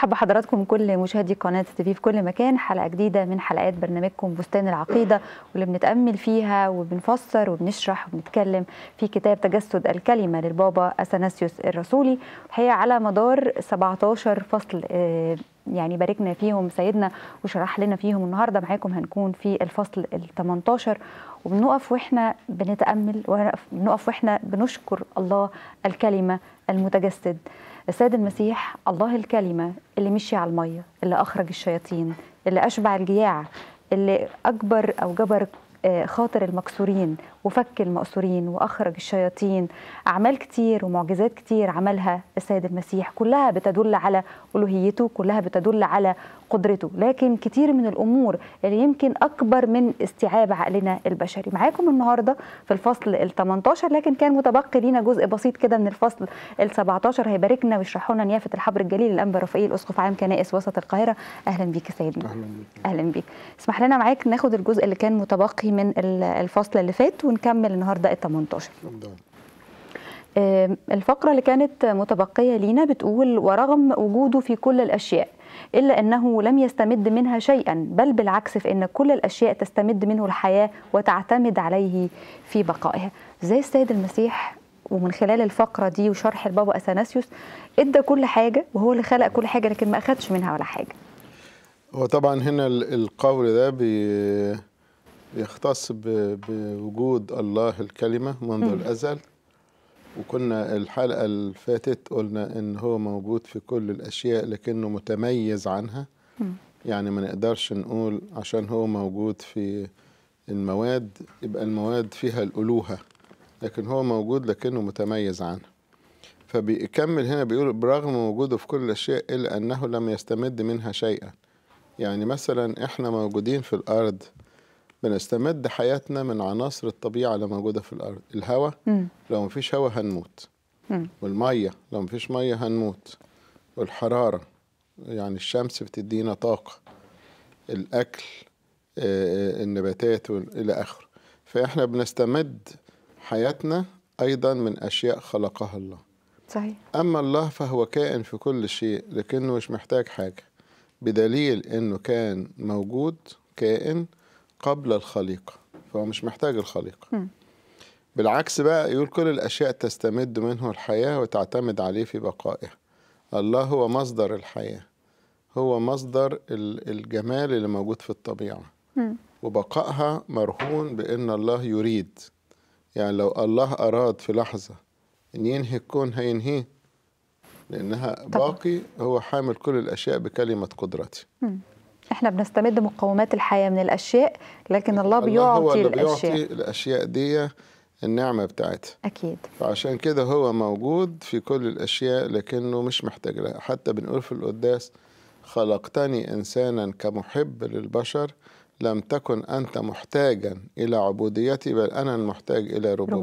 برحب بحضراتكم كل مشاهدي قناه تي في كل مكان حلقه جديده من حلقات برنامجكم بستان العقيده واللي بنتامل فيها وبنفسر وبنشرح وبنتكلم في كتاب تجسد الكلمه للبابا اثناسيوس الرسولي هي على مدار 17 فصل آه، يعني باركنا فيهم سيدنا وشرح لنا فيهم النهارده معاكم هنكون في الفصل ال 18 وبنقف واحنا بنتامل ونقف واحنا بنشكر الله الكلمه المتجسد السيد المسيح الله الكلمة اللي مشي على المية اللي أخرج الشياطين اللي أشبع الجياع اللي أجبر أو جبر آه، خاطر المكسورين وفك المأسورين وأخرج الشياطين أعمال كتير ومعجزات كتير عملها السيد المسيح كلها بتدل على ألوهيته كلها بتدل على قدرته لكن كتير من الأمور اللي يمكن أكبر من استيعاب عقلنا البشري معاكم النهاردة في الفصل ال18 لكن كان متبقي لينا جزء بسيط كده من الفصل ال17 هيباركنا ويشرحونا لنا نيافة الحبر الجليل الأنبا رفائيل أسقف عام كنائس وسط القاهرة أهلا بيك يا سيدنا أهلا بيك أهلا بيك اسمح لنا معاك ناخد الجزء اللي كان متبقي من الفصل اللي فات ونكمل النهارده ال 18 نعم. الفقرة اللي كانت متبقية لينا بتقول ورغم وجوده في كل الأشياء إلا أنه لم يستمد منها شيئا بل بالعكس فإن كل الأشياء تستمد منه الحياة وتعتمد عليه في بقائها زي السيد المسيح ومن خلال الفقرة دي وشرح البابا أثناسيوس إدى كل حاجة وهو اللي خلق كل حاجة لكن ما أخدش منها ولا حاجة هو طبعا هنا القول ده بي يختص بوجود الله الكلمة منذ م. الأزل وكنا الحلقة اللي فاتت قلنا إن هو موجود في كل الأشياء لكنه متميز عنها م. يعني ما نقدرش نقول عشان هو موجود في المواد يبقى المواد فيها الألوهة لكن هو موجود لكنه متميز عنها فبيكمل هنا بيقول برغم وجوده في كل الأشياء إلا أنه لم يستمد منها شيئا يعني مثلا إحنا موجودين في الأرض بنستمد حياتنا من عناصر الطبيعة اللي موجودة في الأرض الهواء لو مفيش هواء هنموت والمية لو مفيش مية هنموت والحرارة يعني الشمس بتدينا طاقة الأكل آه، آه، النباتات إلى آخره فإحنا بنستمد حياتنا أيضا من أشياء خلقها الله صحيح أما الله فهو كائن في كل شيء لكنه مش محتاج حاجة بدليل أنه كان موجود كائن قبل الخليقة فهو مش محتاج الخليقة بالعكس بقى يقول كل الأشياء تستمد منه الحياة وتعتمد عليه في بقائها الله هو مصدر الحياة هو مصدر الجمال اللي موجود في الطبيعة م. وبقائها مرهون بأن الله يريد يعني لو الله أراد في لحظة أن ينهي الكون هينهيه لأنها طبعا. باقي هو حامل كل الأشياء بكلمة قدرته م. احنا بنستمد مقومات الحياه من الاشياء لكن الله, الله بيعطي هو اللي الاشياء بيعطي الاشياء دي النعمه بتاعتها اكيد فعشان كده هو موجود في كل الاشياء لكنه مش محتاج لها حتى بنقول في القداس خلقتني انسانا كمحب للبشر لم تكن انت محتاجا الى عبوديتي بل انا المحتاج الى ربوبيتك,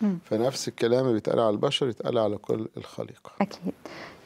ربوبيتك. فنفس الكلام بيتقال على البشر يتقال على كل الخليقه اكيد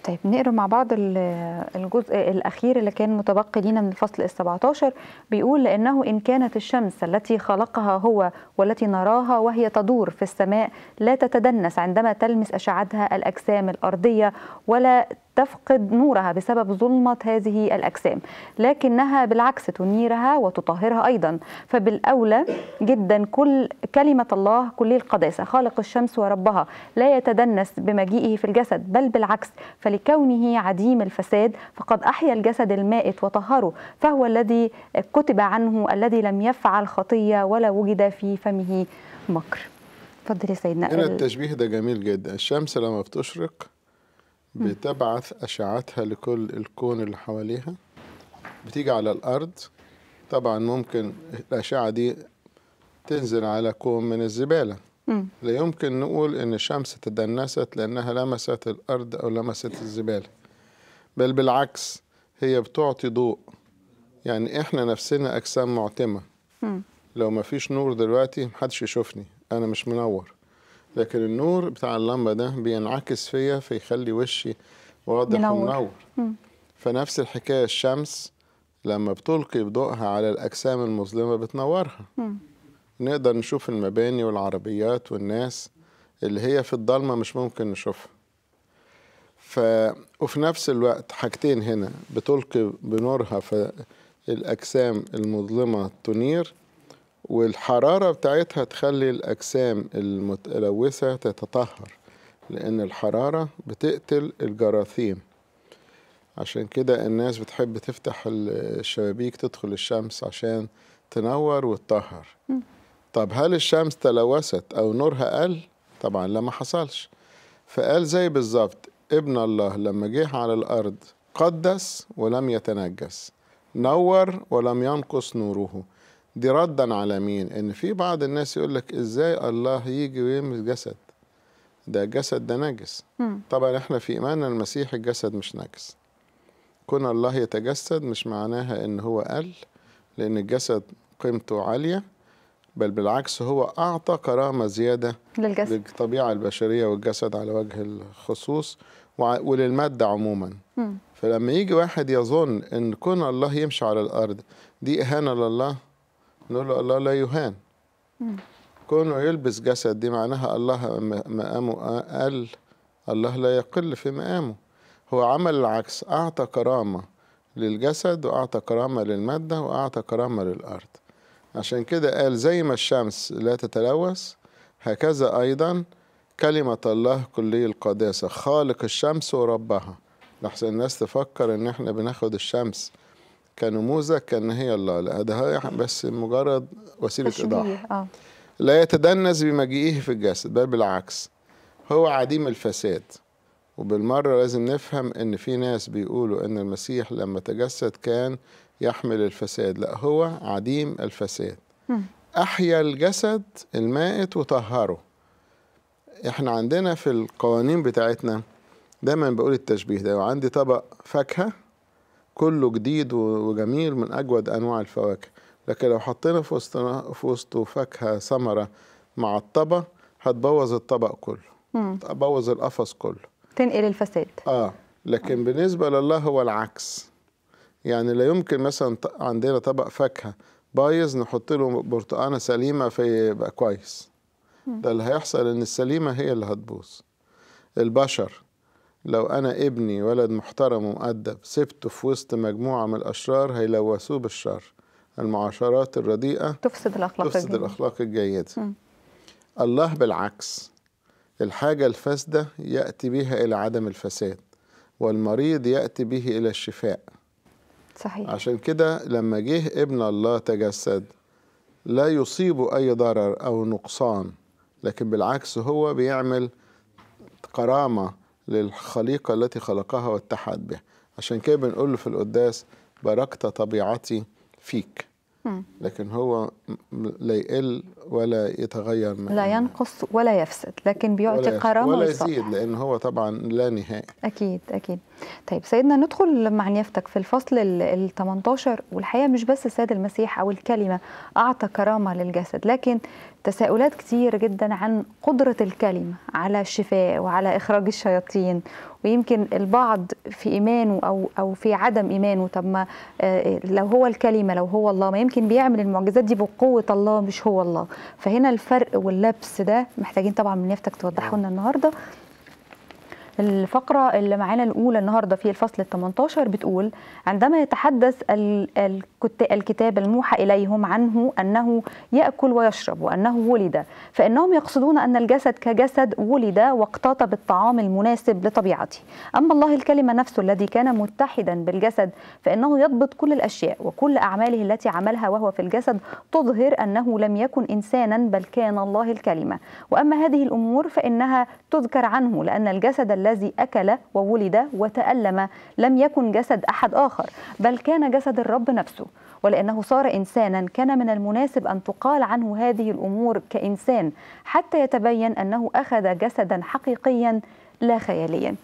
طيب نقرا مع بعض الجزء الاخير اللي كان متبقي لينا من الفصل ال 17 بيقول لانه ان كانت الشمس التي خلقها هو والتي نراها وهي تدور في السماء لا تتدنس عندما تلمس اشعتها الاجسام الارضيه ولا تفقد نورها بسبب ظلمة هذه الأجسام لكنها بالعكس تنيرها وتطهرها أيضا فبالأولى جدا كل كلمة الله كل القداسة خالق الشمس وربها لا يتدنس بمجيئه في الجسد بل بالعكس فلكونه عديم الفساد فقد أحيا الجسد المائت وطهره فهو الذي كتب عنه الذي لم يفعل خطية ولا وجد في فمه مكر اتفضل يا سيدنا هنا التشبيه ده جميل جدا الشمس لما بتشرق بتبعث أشعتها لكل الكون اللي حواليها بتيجي على الأرض طبعا ممكن الأشعة دي تنزل على كون من الزبالة لا يمكن نقول إن الشمس تدنست لأنها لمست الأرض أو لمست الزبالة بل بالعكس هي بتعطي ضوء يعني إحنا نفسنا أجسام معتمة لو ما فيش نور دلوقتي محدش يشوفني أنا مش منور لكن النور بتاع اللمبه ده بينعكس فيا فيخلي وشي واضح ومنور فنفس الحكايه الشمس لما بتلقي ضوءها على الاجسام المظلمه بتنورها م. نقدر نشوف المباني والعربيات والناس اللي هي في الضلمه مش ممكن نشوفها ف وفي نفس الوقت حاجتين هنا بتلقي بنورها فالاجسام المظلمه تنير والحرارة بتاعتها تخلي الأجسام المتلوثة تتطهر لأن الحرارة بتقتل الجراثيم عشان كده الناس بتحب تفتح الشبابيك تدخل الشمس عشان تنور وتطهر طب هل الشمس تلوثت أو نورها قل؟ طبعا لا ما حصلش فقال زي بالظبط ابن الله لما جه على الأرض قدس ولم يتنجس نور ولم ينقص نوره دي ردا على مين ان في بعض الناس يقول لك ازاي الله يجي ويمس جسد ده الجسد ده نجس طبعا احنا في ايماننا المسيح الجسد مش نجس كون الله يتجسد مش معناها ان هو قل لان الجسد قيمته عاليه بل بالعكس هو اعطى كرامه زياده للجسد للطبيعه البشريه والجسد على وجه الخصوص وللماده عموما م. فلما يجي واحد يظن ان كون الله يمشي على الارض دي اهانه لله نقول له الله لا يهان كونه يلبس جسد دي معناها الله مقامه قل الله لا يقل في مقامه هو عمل العكس أعطى كرامة للجسد وأعطى كرامة للمادة وأعطى كرامة للأرض عشان كده قال زي ما الشمس لا تتلوث هكذا أيضا كلمة الله كلي القداسة خالق الشمس وربها لحسن الناس تفكر إن إحنا بناخد الشمس كنموذج هي الله لا ده بس مجرد وسيله ايضاح آه. لا يتدنس بمجيئه في الجسد بل بالعكس هو عديم الفساد وبالمره لازم نفهم ان في ناس بيقولوا ان المسيح لما تجسد كان يحمل الفساد لا هو عديم الفساد احيا الجسد المائت وطهره احنا عندنا في القوانين بتاعتنا دايما بقول التشبيه ده وعندي طبق فاكهه كله جديد وجميل من أجود أنواع الفواكه لكن لو حطينا في وسطنا في وسطه فاكهة ثمرة معطبة هتبوظ الطبق كله تبوظ القفص كله تنقل الفساد اه لكن بالنسبة لله هو العكس يعني لا يمكن مثلا عندنا طبق فاكهة بايظ نحط له برتقانة سليمة فيبقى كويس ده اللي هيحصل ان السليمة هي اللي هتبوظ البشر لو أنا ابني ولد محترم ومؤدب سبته في وسط مجموعة من الأشرار هيلوثوه بالشر المعاشرات الرديئة تفسد الأخلاق تفسد الجيدة. الأخلاق الجيدة م. الله بالعكس الحاجة الفاسدة يأتي بها إلى عدم الفساد والمريض يأتي به إلى الشفاء صحيح عشان كده لما جه ابن الله تجسد لا يصيب أي ضرر أو نقصان لكن بالعكس هو بيعمل كرامة للخليقة التي خلقها واتحد بها عشان كده بنقول في القداس باركت طبيعتي فيك لكن هو لا يقل ولا يتغير لا ينقص ولا يفسد لكن بيعطي كرامه ولا يزيد لان هو طبعا لا نهائي اكيد اكيد طيب سيدنا ندخل مع نيافتك في الفصل ال 18 والحقيقه مش بس السيد المسيح او الكلمه اعطى كرامه للجسد لكن تساؤلات كثير جدا عن قدره الكلمه على الشفاء وعلى اخراج الشياطين ويمكن البعض في ايمانه او او في عدم ايمانه طب ما آه، آه، لو هو الكلمه لو هو الله ما يمكن بيعمل المعجزات دي بقوه الله مش هو الله فهنا الفرق واللبس ده محتاجين طبعا من يفتك توضحه لنا نعم. النهارده الفقرة اللي معانا الأولى النهاردة في الفصل ال 18 بتقول عندما يتحدث الكتاب الموحى إليهم عنه أنه يأكل ويشرب وأنه ولد فإنهم يقصدون أن الجسد كجسد ولد واقتاط بالطعام المناسب لطبيعته أما الله الكلمة نفسه الذي كان متحدا بالجسد فإنه يضبط كل الأشياء وكل أعماله التي عملها وهو في الجسد تظهر أنه لم يكن إنسانا بل كان الله الكلمة وأما هذه الأمور فإنها تذكر عنه لأن الجسد الذي الذي أكل وولد وتألم لم يكن جسد أحد آخر بل كان جسد الرب نفسه ولأنه صار إنسانا كان من المناسب أن تقال عنه هذه الأمور كإنسان حتى يتبين أنه أخذ جسدا حقيقيا لا خياليا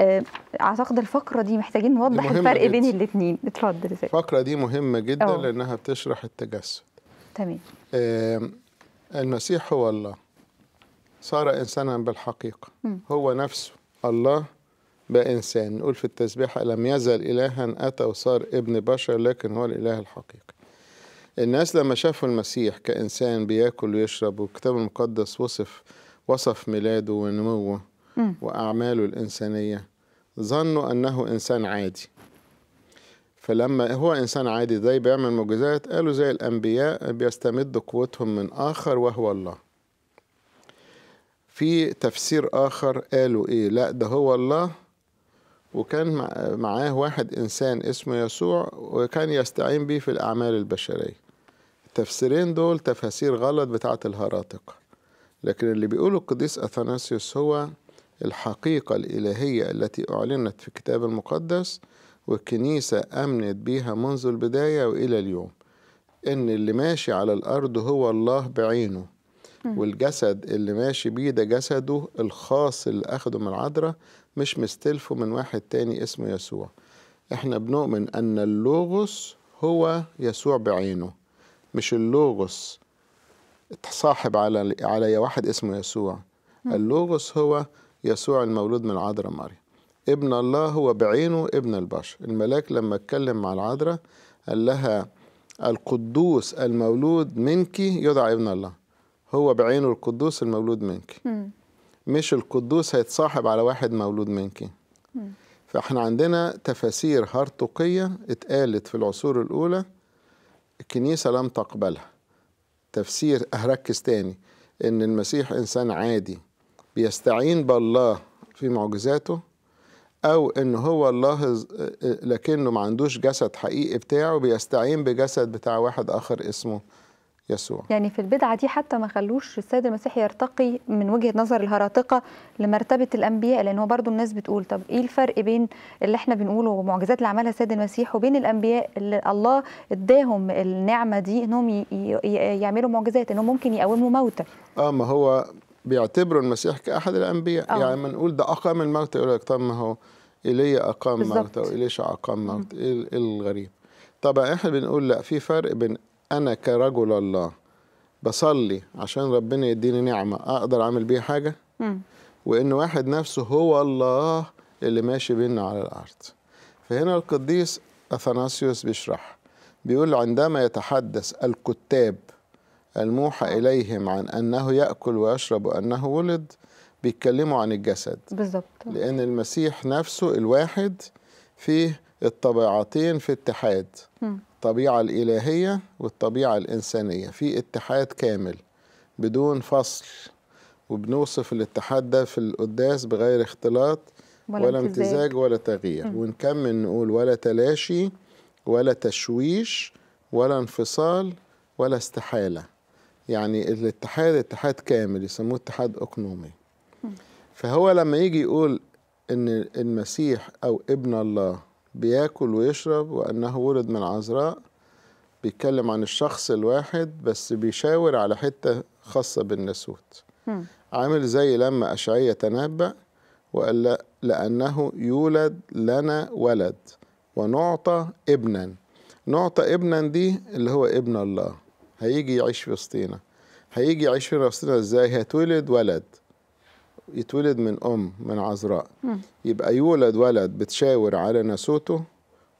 آه، اعتقد الفقره دي محتاجين نوضح الفرق جدا. بين الاثنين اتفضل الفقره دي مهمه جدا أوه. لانها بتشرح التجسد تمام آه، المسيح هو الله صار انسانا بالحقيقه م. هو نفسه الله بإنسان نقول في التسبيحة لم يزل إلها أتى وصار ابن بشر لكن هو الإله الحقيقي الناس لما شافوا المسيح كإنسان بياكل ويشرب والكتاب المقدس وصف وصف ميلاده ونموه وأعماله الإنسانية ظنوا أنه إنسان عادي فلما هو إنسان عادي زي بيعمل معجزات قالوا زي الأنبياء بيستمدوا قوتهم من آخر وهو الله في تفسير آخر قالوا إيه لا ده هو الله وكان معاه واحد إنسان اسمه يسوع وكان يستعين بيه في الأعمال البشرية التفسيرين دول تفاسير غلط بتاعة الهراطقة لكن اللي بيقوله القديس أثناسيوس هو الحقيقة الإلهية التي أعلنت في الكتاب المقدس والكنيسة أمنت بيها منذ البداية وإلى اليوم إن اللي ماشي على الأرض هو الله بعينه والجسد اللي ماشي بيه ده جسده الخاص اللي أخده من العذراء مش مستلفه من واحد تاني اسمه يسوع احنا بنؤمن أن اللوغوس هو يسوع بعينه مش اللوغوس صاحب على على واحد اسمه يسوع اللوغوس هو يسوع المولود من العذراء مريم ابن الله هو بعينه ابن البشر الملاك لما اتكلم مع العذراء قال لها القدوس المولود منك يدعى ابن الله هو بعينه القدوس المولود منك مم. مش القدوس هيتصاحب على واحد مولود منك مم. فاحنا عندنا تفاسير هرطقية اتقالت في العصور الأولى الكنيسة لم تقبلها تفسير أركز تاني إن المسيح إنسان عادي بيستعين بالله في معجزاته أو إن هو الله لكنه ما عندوش جسد حقيقي بتاعه بيستعين بجسد بتاع واحد آخر اسمه يسوع يعني في البدعة دي حتى ما خلوش السيد المسيح يرتقي من وجهة نظر الهراطقة لمرتبة الأنبياء لأن هو برضو الناس بتقول طب إيه الفرق بين اللي احنا بنقوله ومعجزات اللي عملها السيد المسيح وبين الأنبياء اللي الله اداهم النعمة دي إنهم يعملوا معجزات إنهم ممكن يقوموا موتى آه ما هو بيعتبروا المسيح كأحد الأنبياء أوه. يعني ما نقول ده أقام الموتى يقول لك طب ما هو إيليا أقام موتى وإليشع أقام موتى إيه, إيه الغريب طبعا احنا بنقول لا في فرق بين أنا كرجل الله بصلي عشان ربنا يديني نعمة أقدر أعمل بيها حاجة وإن واحد نفسه هو الله اللي ماشي بينا على الأرض فهنا القديس أثناسيوس بيشرح بيقول عندما يتحدث الكتاب الموحى آه. إليهم عن أنه يأكل ويشرب وأنه ولد بيتكلموا عن الجسد بالظبط لأن المسيح نفسه الواحد فيه الطبيعتين في اتحاد الطبيعة الإلهية والطبيعة الإنسانية في اتحاد كامل بدون فصل وبنوصف الاتحاد ده في القداس بغير اختلاط ولا, ولا امتزاج ولا تغيير ونكمل نقول ولا تلاشي ولا تشويش ولا انفصال ولا استحالة يعني الاتحاد اتحاد كامل يسموه اتحاد أقنومي فهو لما يجي يقول ان المسيح او ابن الله بياكل ويشرب وأنه ولد من عذراء بيتكلم عن الشخص الواحد بس بيشاور على حتة خاصة بالناسوت عامل زي لما اشعيا تنبأ وقال لا لأنه يولد لنا ولد ونعطى ابنا نعطى ابنا دي اللي هو ابن الله هيجي يعيش في وسطينا هيجي يعيش في وسطينا ازاي هتولد ولد يتولد من أم من عذراء يبقى يولد ولد بتشاور على ناسوته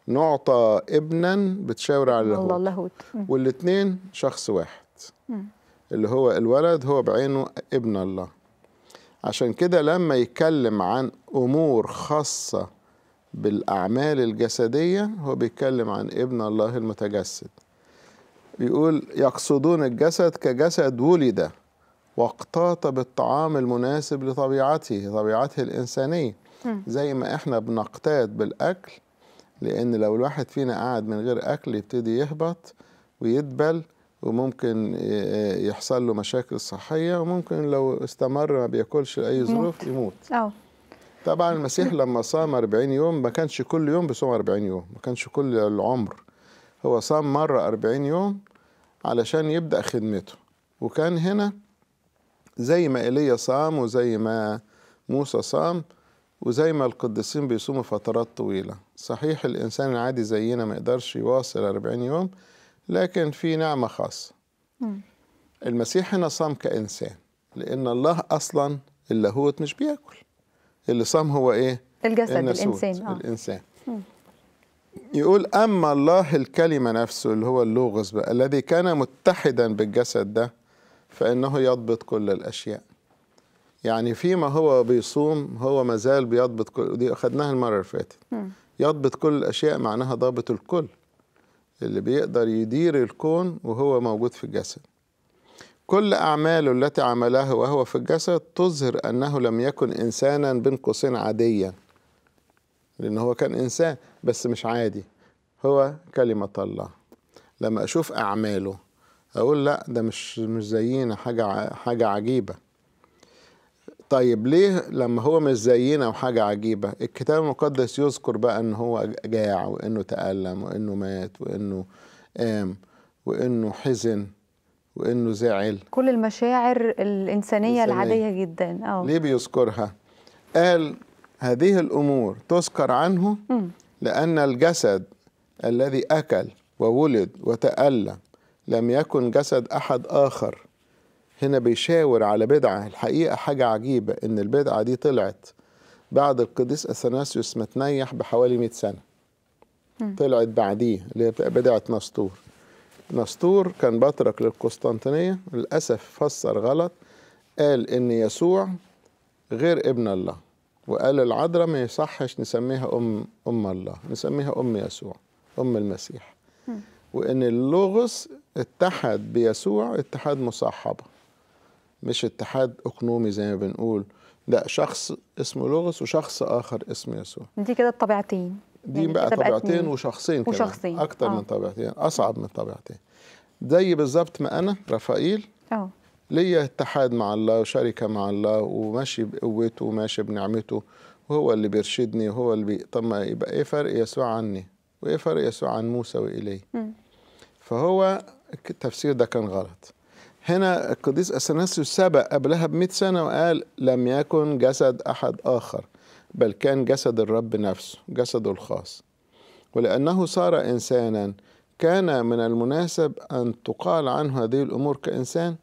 نعطى ابنا بتشاور على اللاهوت الله اللاهوت والاثنين شخص واحد اللي هو الولد هو بعينه ابن الله عشان كده لما يتكلم عن أمور خاصة بالأعمال الجسدية هو بيتكلم عن ابن الله المتجسد بيقول يقصدون الجسد كجسد ولد واقتاط بالطعام المناسب لطبيعته طبيعته الإنسانية زي ما احنا بنقتات بالأكل لأن لو الواحد فينا قاعد من غير أكل يبتدي يهبط ويدبل وممكن يحصل له مشاكل صحية وممكن لو استمر ما بياكلش لأي ظروف يموت طبعا المسيح لما صام 40 يوم ما كانش كل يوم بيصوم 40 يوم ما كانش كل العمر هو صام مرة 40 يوم علشان يبدأ خدمته وكان هنا زي ما ايليا صام وزي ما موسى صام وزي ما القديسين بيصوموا فترات طويلة صحيح الإنسان العادي زينا ما يقدرش يواصل 40 يوم لكن في نعمة خاصة نعم. المسيح هنا صام كإنسان لأن الله أصلا اللاهوت مش بياكل اللي صام هو إيه؟ الجسد الإنسان آه. الإنسان م. نعم. يقول أما الله الكلمة نفسه اللي هو اللوغز بقى الذي كان متحدا بالجسد ده فإنه يضبط كل الأشياء يعني فيما هو بيصوم هو مازال بيضبط كل دي أخذناها المرة اللي فاتت يضبط كل الأشياء معناها ضابط الكل اللي بيقدر يدير الكون وهو موجود في الجسد كل أعماله التي عملها وهو في الجسد تظهر أنه لم يكن إنسانا بين قوسين عاديا لأن هو كان إنسان بس مش عادي هو كلمة الله لما أشوف أعماله اقول لا ده مش مش زينا حاجه حاجه عجيبه طيب ليه لما هو مش زينا وحاجه عجيبه الكتاب المقدس يذكر بقى ان هو جاع وانه تالم وانه مات وانه قام وانه حزن وانه زعل كل المشاعر الانسانيه, الإنسانية. العاديه جدا اه ليه بيذكرها قال هذه الامور تذكر عنه م. لان الجسد الذي اكل وولد وتالم لم يكن جسد أحد آخر هنا بيشاور على بدعة الحقيقة حاجة عجيبة إن البدعة دي طلعت بعد القديس أثناسيوس متنيح بحوالي 100 سنة طلعت بعديه اللي بدعة نسطور نسطور كان بطرك للقسطنطينية للأسف فسر غلط قال إن يسوع غير ابن الله وقال العذراء ما يصحش نسميها أم أم الله نسميها أم يسوع أم المسيح وإن اللغز اتحد بيسوع اتحاد مصاحبة مش اتحاد أقنومي زي ما بنقول لا شخص اسمه لغس وشخص آخر اسمه يسوع دي كده الطبيعتين دي يعني بقى طبيعتين وشخصين كمان وشخصين أكتر آه. من طبيعتين أصعب من طبيعتين زي بالظبط ما أنا رفائيل اه ليا اتحاد مع الله وشركة مع الله وماشي بقوته وماشي بنعمته وهو اللي بيرشدني وهو اللي بي... طب ما يبقى ايه فرق يسوع عني وايه فرق يسوع عن موسى وايليا فهو التفسير ده كان غلط هنا القديس اثناسيوس سبق قبلها ب سنه وقال لم يكن جسد احد اخر بل كان جسد الرب نفسه جسده الخاص ولانه صار انسانا كان من المناسب ان تقال عنه هذه الامور كانسان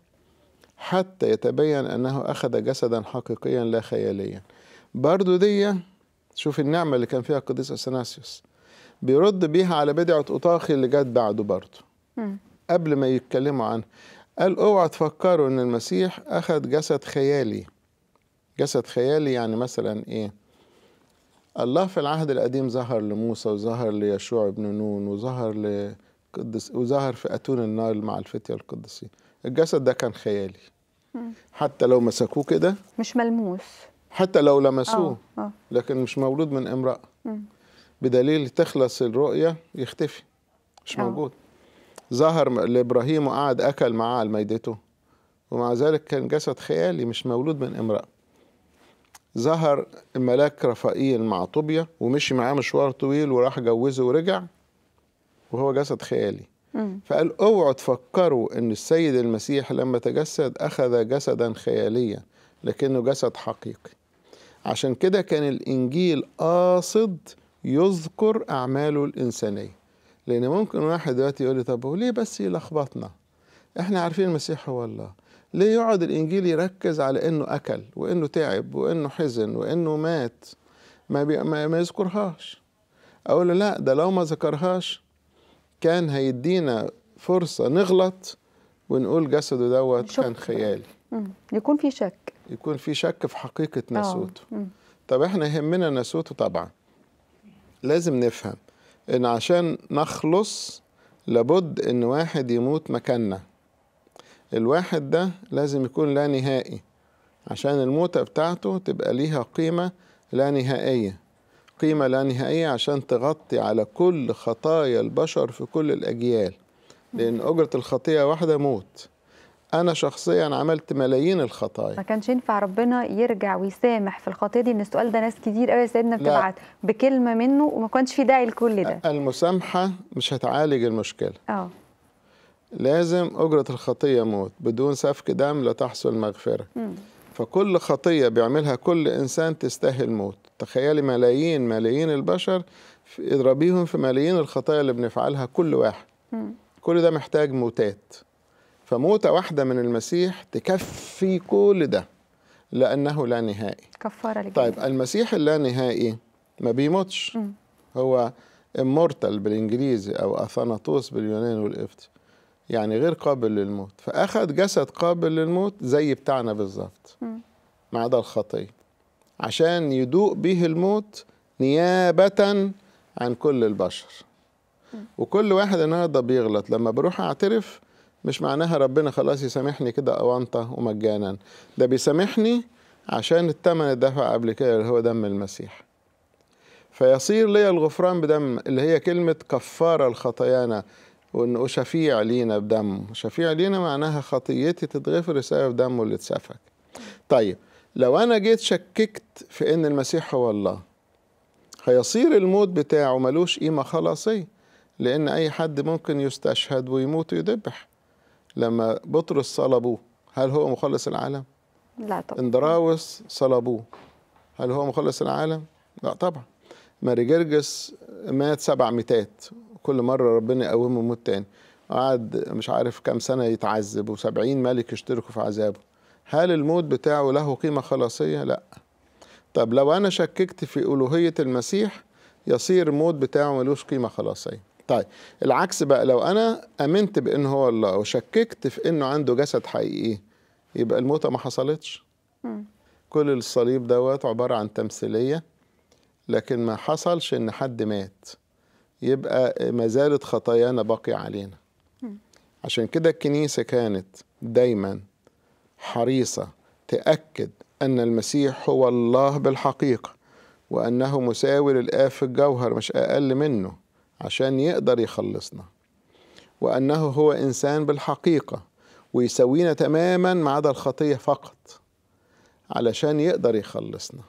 حتى يتبين انه اخذ جسدا حقيقيا لا خياليا برضو دي شوف النعمه اللي كان فيها القديس اثناسيوس بيرد بيها على بدعه اطاخي اللي جت بعده برضه قبل ما يتكلموا عنه قال اوعى تفكروا ان المسيح اخذ جسد خيالي جسد خيالي يعني مثلا ايه الله في العهد القديم ظهر لموسى وظهر ليشوع بن نون وظهر لقدس وظهر في اتون النار مع الفتية القدسين الجسد ده كان خيالي حتى لو مسكوه كده مش ملموس حتى لو لمسوه آه، آه. لكن مش مولود من امرأة بدليل تخلص الرؤية يختفي مش آه. موجود ظهر لابراهيم وقعد اكل معاه على ميدته ومع ذلك كان جسد خيالي مش مولود من امراه ظهر الملاك رفائيل مع طوبيا ومشي معاه مشوار طويل وراح جوزه ورجع وهو جسد خيالي فقال اوعوا تفكروا ان السيد المسيح لما تجسد اخذ جسدا خياليا لكنه جسد حقيقي عشان كده كان الانجيل قاصد يذكر اعماله الانسانيه لأن ممكن واحد دلوقتي يقول لي طب وليه بس يلخبطنا؟ إحنا عارفين المسيح هو الله، ليه يقعد الإنجيل يركز على إنه أكل وإنه تعب وإنه حزن وإنه مات ما, بي... ما, ما يذكرهاش أقول له لا ده لو ما ذكرهاش كان هيدينا فرصة نغلط ونقول جسده دوت كان خيالي يكون في شك يكون في شك في حقيقة آه. ناسوته طب احنا يهمنا ناسوته طبعا لازم نفهم ان عشان نخلص لابد ان واحد يموت مكاننا الواحد ده لازم يكون لا نهائي عشان الموتة بتاعته تبقى ليها قيمة لا نهائية قيمة لا نهائية عشان تغطي على كل خطايا البشر في كل الأجيال لأن أجرة الخطية واحدة موت انا شخصيا عملت ملايين الخطايا ما كانش ينفع ربنا يرجع ويسامح في الخطيه دي ان السؤال ده ناس كتير قوي يا سيدنا بتبعت بكلمه منه وما كانش في داعي لكل ده المسامحه مش هتعالج المشكله اه لازم اجره الخطيه موت بدون سفك دم لا تحصل مغفره م. فكل خطيه بيعملها كل انسان تستاهل موت تخيلي ملايين ملايين البشر اضربيهم في ملايين الخطايا اللي بنفعلها كل واحد م. كل ده محتاج موتات فموتة واحدة من المسيح تكفي كل ده لأنه لا نهائي كفارة لجديد. طيب المسيح اللانهائي ما بيموتش م. هو امورتال بالإنجليزي أو أثاناتوس باليوناني والقبطي يعني غير قابل للموت فأخذ جسد قابل للموت زي بتاعنا بالظبط ما عدا الخطية عشان يدوق به الموت نيابة عن كل البشر م. وكل واحد النهارده بيغلط لما بروح اعترف مش معناها ربنا خلاص يسامحني كده أوانطة ومجانا ده بيسامحني عشان التمن الدفع قبل كده اللي هو دم المسيح فيصير لي الغفران بدم اللي هي كلمة كفارة لخطايانا وإنه شفيع لينا بدمه شفيع لينا معناها خطيتي تتغفر بسبب دمه اللي اتسفك طيب لو أنا جيت شككت في إن المسيح هو الله هيصير الموت بتاعه ملوش قيمة خلاصية لأن أي حد ممكن يستشهد ويموت ويدبح لما بطرس صلبوه هل هو مخلص العالم؟ لا طبعا اندراوس صلبوه هل هو مخلص العالم؟ لا طبعا ماري جرجس مات سبع ميتات كل مرة ربنا يقومه موت تاني قعد مش عارف كام سنة يتعذب وسبعين ملك يشتركوا في عذابه هل الموت بتاعه له قيمة خلاصية؟ لا طب لو أنا شككت في ألوهية المسيح يصير الموت بتاعه ملوش قيمة خلاصية طيب العكس بقى لو انا امنت بان هو الله وشككت في انه عنده جسد حقيقي يبقى الموتة ما حصلتش كل الصليب دوت عبارة عن تمثيلية لكن ما حصلش ان حد مات يبقى ما زالت خطايانا باقية علينا عشان كده الكنيسة كانت دايما حريصة تأكد أن المسيح هو الله بالحقيقة وأنه مساوي للاف الجوهر مش أقل منه عشان يقدر يخلصنا وأنه هو إنسان بالحقيقة ويسوينا تماما ما عدا الخطية فقط علشان يقدر يخلصنا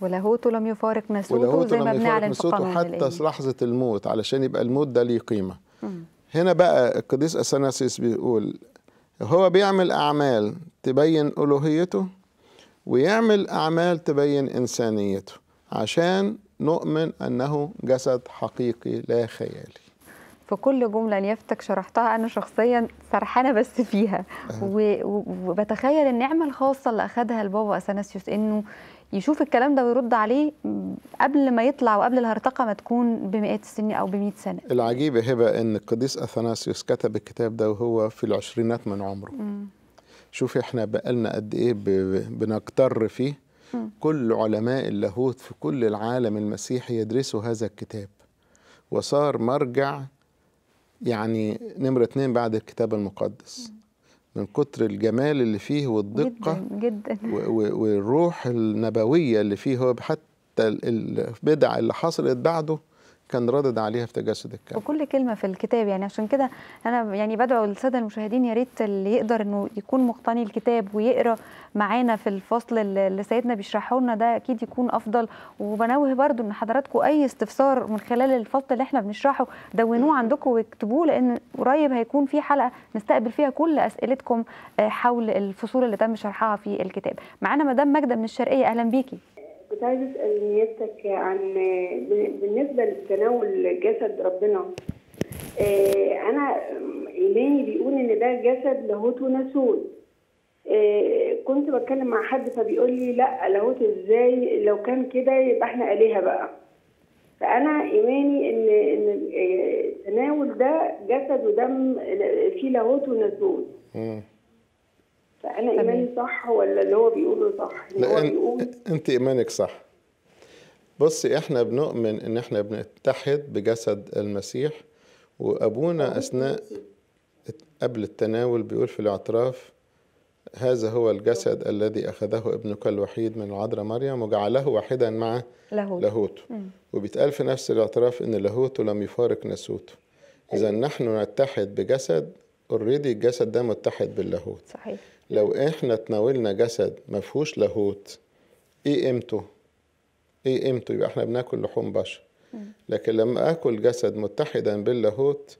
ولاهوته لم يفارق نسوته زي ما بنعلن في قانون حتى لحظة الموت علشان يبقى الموت ده ليه قيمة مم. هنا بقى القديس أثناسيس بيقول هو بيعمل أعمال تبين ألوهيته ويعمل أعمال تبين إنسانيته عشان نؤمن أنه جسد حقيقي لا خيالي في كل جملة نيافتك شرحتها أنا شخصيا سرحانة بس فيها أه. وبتخيل النعمة الخاصة اللي أخذها البابا أثناسيوس إنه يشوف الكلام ده ويرد عليه قبل ما يطلع وقبل الهرطقة ما تكون بمئات السن أو بمئة سنة العجيب هبة إن القديس أثناسيوس كتب الكتاب ده وهو في العشرينات من عمره شوفي احنا بقالنا قد ايه بنقتر فيه كل علماء اللاهوت في كل العالم المسيحي يدرسوا هذا الكتاب وصار مرجع يعني نمرة اثنين بعد الكتاب المقدس من كتر الجمال اللي فيه والدقة جدا جدا والروح النبوية اللي فيه هو حتى البدع اللي حصلت بعده كان ردد عليها في تجسد الكلام وكل كلمه في الكتاب يعني عشان كده انا يعني بدعو الساده المشاهدين يا ريت اللي يقدر انه يكون مقتني الكتاب ويقرا معانا في الفصل اللي سيدنا بيشرحه لنا ده اكيد يكون افضل وبنوه برضو ان حضراتكم اي استفسار من خلال الفصل اللي احنا بنشرحه دونوه عندكم واكتبوه لان قريب هيكون في حلقه نستقبل فيها كل اسئلتكم آه، حول الفصول اللي تم شرحها في الكتاب معانا مدام ماجده من الشرقيه اهلا بيكي كنت عايزة أسأل نيتك عن بالنسبة لتناول جسد ربنا آه، أنا إيماني بيقول إن ده جسد لاهوت وناسون آه، كنت بتكلم مع حد فبيقول لي لا لاهوت إزاي لو كان كده يبقى إحنا آلهة بقى فأنا إيماني إن إن آه، تناول ده جسد ودم فيه لاهوت وناسون فانا ايماني صح ولا اللي هو بيقوله صح اللي هو بيقول انت ايمانك صح بصي احنا بنؤمن ان احنا بنتحد بجسد المسيح وابونا اثناء قبل التناول بيقول في الاعتراف هذا هو الجسد الذي أخذه ابنك الوحيد من العذراء مريم وجعله واحدا مع لاهوت. لاهوت وبيتقال في نفس الاعتراف إن لاهوت لم يفارق ناسوته إذا أيوة. نحن نتحد بجسد اوريدي الجسد ده متحد باللاهوت صحيح لو احنا تناولنا جسد ما فيهوش لاهوت ايه قيمته ايه قيمته يبقى احنا بناكل لحوم بشر لكن لما اكل جسد متحدا باللاهوت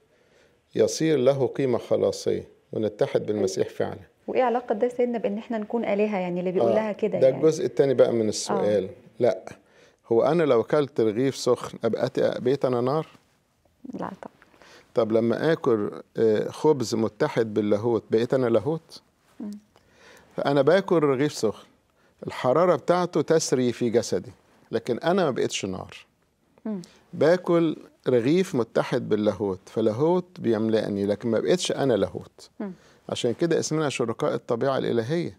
يصير له قيمه خلاصيه ونتحد بالمسيح أيوة. فعلا وايه علاقه ده سيدنا بان احنا نكون الهه يعني اللي بيقول آه لها كده ده يعني. الجزء الثاني بقى من السؤال آه. لا هو انا لو اكلت رغيف سخن ابقى بقيت انا نار لا طبعا طب لما اكل آه، خبز متحد باللاهوت بقيت انا لاهوت فانا باكل رغيف سخن الحراره بتاعته تسري في جسدي لكن انا ما بقتش نار باكل رغيف متحد باللاهوت فلاهوت بيملأني لكن ما بقتش انا لاهوت عشان كده اسمنا شركاء الطبيعه الالهيه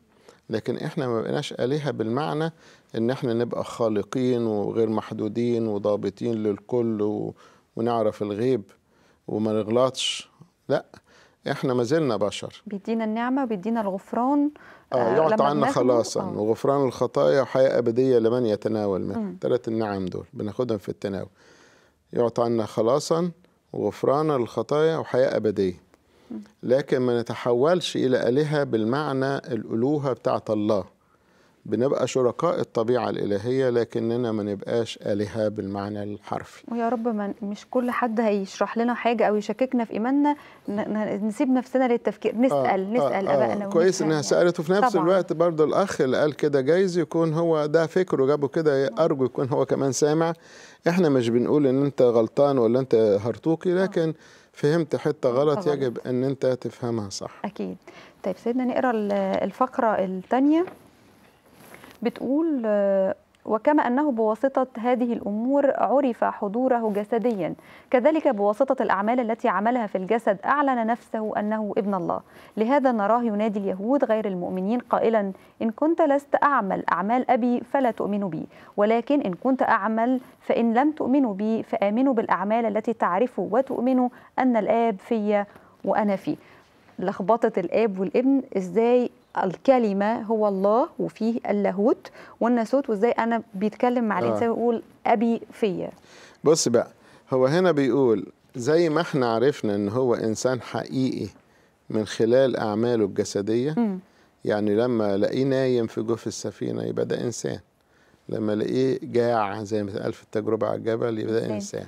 لكن احنا ما بقيناش آلهة بالمعنى ان احنا نبقى خالقين وغير محدودين وضابطين للكل و... ونعرف الغيب وما نغلطش لا احنا ما زلنا بشر بيدينا النعمه وبيدينا الغفران اه, آه، يعطى عنا خلاصا آه. وغفران الخطايا وحياه ابديه لمن يتناول منه ثلاث النعم دول بناخدهم في التناول يعطى عنا خلاصا وغفران الخطايا وحياه ابديه لكن ما نتحولش الى الهه بالمعنى الالوهه بتاعت الله بنبقى شركاء الطبيعة الإلهية لكننا ما نبقاش آلهة بالمعنى الحرفي ويا رب ما مش كل حد هيشرح لنا حاجة أو يشككنا في إيماننا نسيب نفسنا للتفكير آه، نسأل آه نسأل آه آبائنا آه كويس إنها سألت وفي نفس طبعا. الوقت برضه الأخ اللي قال كده جايز يكون هو ده فكره جابه كده أرجو يكون هو كمان سامع إحنا مش بنقول إن أنت غلطان ولا أنت هرتوكي آه. لكن آه. فهمت حتة آه، غلط طبعا. يجب أن أنت تفهمها صح أكيد طيب سيدنا نقرأ الفقرة الثانية بتقول آه، وكما أنه بواسطة هذه الأمور عرف حضوره جسديا كذلك بواسطة الأعمال التي عملها في الجسد أعلن نفسه أنه ابن الله لهذا نراه ينادي اليهود غير المؤمنين قائلا إن كنت لست أعمل أعمال أبي فلا تؤمنوا بي ولكن إن كنت أعمل فإن لم تؤمنوا بي فآمنوا بالأعمال التي تعرفوا وتؤمنوا أن الآب في وأنا فيه لخبطة الآب والابن إزاي الكلمه هو الله وفيه اللاهوت والناسوت وازاي انا بيتكلم مع آه. الانسان ويقول ابي فيا بص بقى هو هنا بيقول زي ما احنا عرفنا ان هو انسان حقيقي من خلال اعماله الجسديه م. يعني لما الاقيه نايم في جوف السفينه يبقى ده انسان لما الاقيه جاع زي ما قال في التجربه على الجبل يبقى ده انسان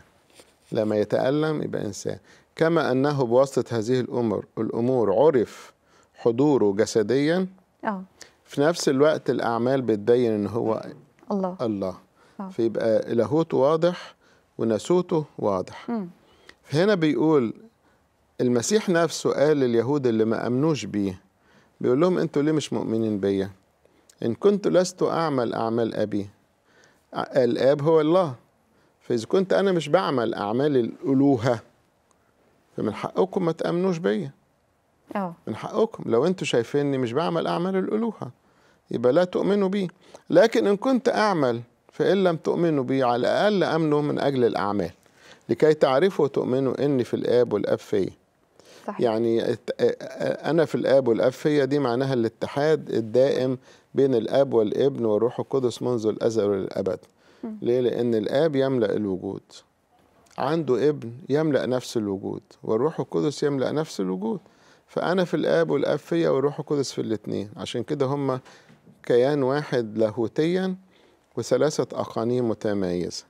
لما يتالم يبقى انسان كما انه بواسطه هذه الامور الامور عرف حضوره جسديا اه في نفس الوقت الاعمال بتبين ان هو الله الله أوه. فيبقى لاهوته واضح وناسوته واضح هنا بيقول المسيح نفسه قال لليهود اللي ما امنوش بيه بيقول لهم انتوا ليه مش مؤمنين بيا ان كنت لست اعمل اعمال ابي الاب هو الله فاذا كنت انا مش بعمل اعمال الالوهه فمن حقكم ما تامنوش بيا أوه. من حقكم لو انتوا شايفيني مش بعمل اعمال الالوهه يبقى لا تؤمنوا بي لكن ان كنت اعمل فان لم تؤمنوا بي على الاقل امنوا من اجل الاعمال لكي تعرفوا وتؤمنوا اني في الاب والاب فيا صحيح. يعني انا في الاب والاب فيا دي معناها الاتحاد الدائم بين الاب والابن والروح القدس منذ الازل والابد ليه لان الاب يملا الوجود عنده ابن يملا نفس الوجود والروح القدس يملا نفس الوجود فأنا في الآب والآب فيا والروح القدس في الاتنين عشان كده هما كيان واحد لاهوتيا وثلاثة أقانيم متميزة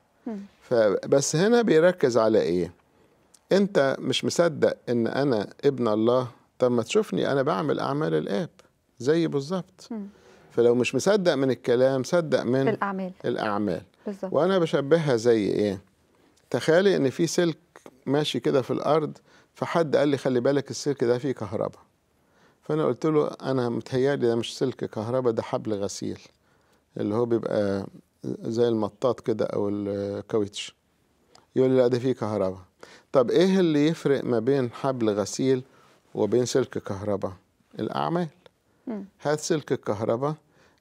فبس هنا بيركز على إيه أنت مش مصدق إن أنا ابن الله طب ما تشوفني أنا بعمل أعمال الآب زي بالظبط فلو مش مصدق من الكلام صدق من الأعمال الأعمال بالزبط. وأنا بشبهها زي إيه تخيلي إن في سلك ماشي كده في الارض فحد قال لي خلي بالك السلك ده فيه كهرباء فانا قلت له انا متهيالي ده مش سلك كهرباء ده حبل غسيل اللي هو بيبقى زي المطاط كده او الكاوتش يقول لي لا ده فيه كهرباء طب ايه اللي يفرق ما بين حبل غسيل وبين سلك كهرباء الاعمال هات سلك الكهرباء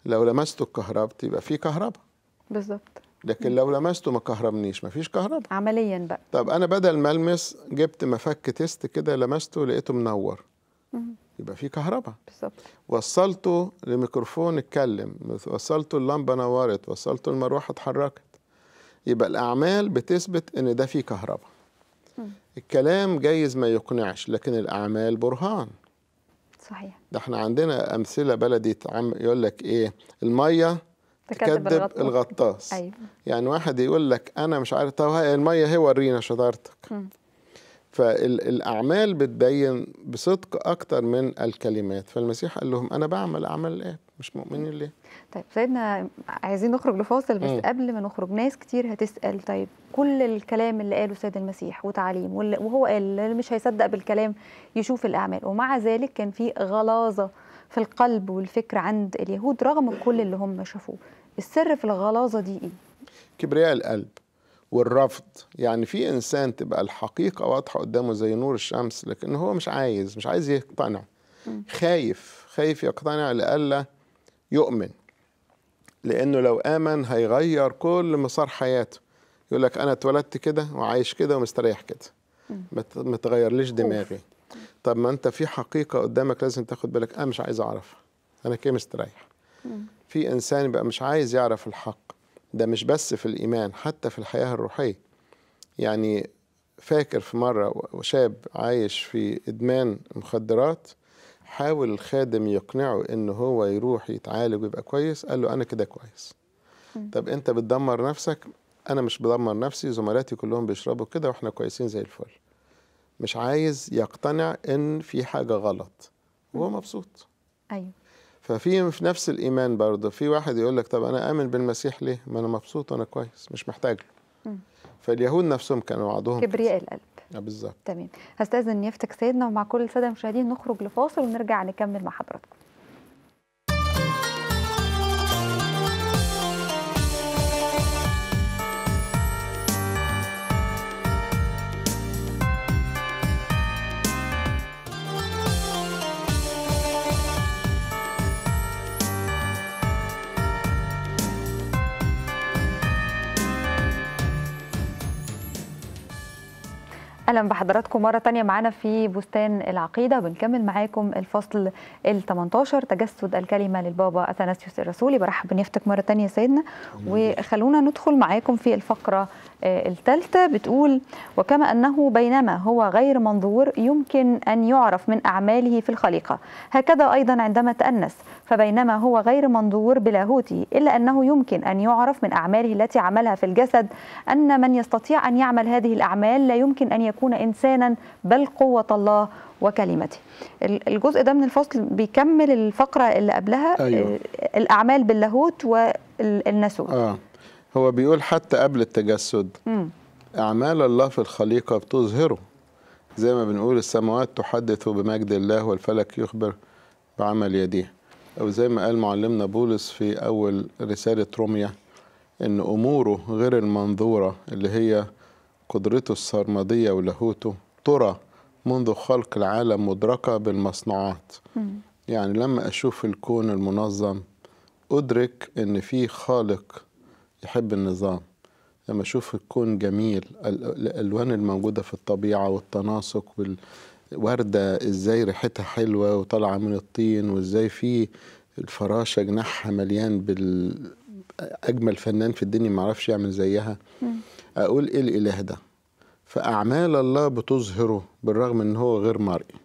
لو لمسته الكهرباء يبقى فيه كهرباء بالظبط لكن لو لمسته ما كهربنيش مفيش كهرباء عمليا بقى طب انا بدل ما المس جبت مفك تيست كده لمسته لقيته منور يبقى في كهرباء بالظبط وصلته لميكروفون اتكلم وصلته اللمبه نورت وصلته المروحه اتحركت يبقى الاعمال بتثبت ان ده في كهرباء الكلام جايز ما يقنعش لكن الاعمال برهان صحيح ده احنا عندنا امثله بلدي يقول لك ايه الميه تكذب الغطاس, الغطاس. أيوة. يعني واحد يقول لك انا مش عارف طب الميه هي ورينا شطارتك فالاعمال بتبين بصدق اكتر من الكلمات فالمسيح قال لهم انا بعمل اعمال الاب إيه؟ مش مؤمنين ليه طيب سيدنا عايزين نخرج لفاصل بس م. قبل ما نخرج ناس كتير هتسال طيب كل الكلام اللي قاله سيد المسيح وتعليم وهو قال اللي مش هيصدق بالكلام يشوف الاعمال ومع ذلك كان في غلاظه في القلب والفكر عند اليهود رغم كل اللي هم شافوه السر في الغلاظه دي ايه كبرياء القلب والرفض يعني في انسان تبقى الحقيقه واضحه قدامه زي نور الشمس لكن هو مش عايز مش عايز يقتنع خايف خايف يقتنع لئلا يؤمن لانه لو امن هيغير كل مسار حياته يقول لك انا اتولدت كده وعايش كده ومستريح كده ما تغيرليش دماغي طب ما انت في حقيقه قدامك لازم تاخد بالك انا مش عايز اعرفها انا كده مستريح في انسان يبقى مش عايز يعرف الحق ده مش بس في الايمان حتى في الحياه الروحيه يعني فاكر في مره شاب عايش في ادمان مخدرات حاول الخادم يقنعه ان هو يروح يتعالج ويبقى كويس قال له انا كده كويس طب انت بتدمر نفسك انا مش بدمر نفسي زملاتي كلهم بيشربوا كده واحنا كويسين زي الفل مش عايز يقتنع ان في حاجه غلط وهو مبسوط ايوه ففي في نفس الايمان برضه في واحد يقول لك طب انا امن بالمسيح ليه ما انا مبسوط انا كويس مش محتاج له فاليهود نفسهم كانوا وعدهم كبرياء القلب آه، بالظبط تمام هستاذن يفتك سيدنا ومع كل الساده المشاهدين نخرج لفاصل ونرجع نكمل مع حضراتكم اهلا بحضراتكم مره تانية معانا في بستان العقيده بنكمل معاكم الفصل ال 18 تجسد الكلمه للبابا اثناسيوس الرسولي برحب بنيفتك مره تانية يا سيدنا وخلونا ندخل معاكم في الفقره آه، الثالثه بتقول وكما انه بينما هو غير منظور يمكن ان يعرف من اعماله في الخليقه هكذا ايضا عندما تانس فبينما هو غير منظور بلاهوته الا انه يمكن ان يعرف من اعماله التي عملها في الجسد ان من يستطيع ان يعمل هذه الاعمال لا يمكن ان يكون يكون إنسانا بل قوة الله وكلمته الجزء ده من الفصل بيكمل الفقرة اللي قبلها أيوة. آه، الأعمال باللاهوت والنسوت آه. هو بيقول حتى قبل التجسد م. أعمال الله في الخليقة بتظهره زي ما بنقول السماوات تحدث بمجد الله والفلك يخبر بعمل يديه أو زي ما قال معلمنا بولس في أول رسالة روميا إن أموره غير المنظورة اللي هي قدرته السرمدية ولاهوته ترى منذ خلق العالم مدركة بالمصنوعات يعني لما أشوف الكون المنظم أدرك إن في خالق يحب النظام لما أشوف الكون جميل الألوان الموجودة في الطبيعة والتناسق والوردة إزاي ريحتها حلوة وطالعة من الطين وإزاي في الفراشة جناحها مليان بال أجمل فنان في الدنيا معرفش يعمل زيها اقول ايه الاله ده فاعمال الله بتظهره بالرغم ان هو غير مرئي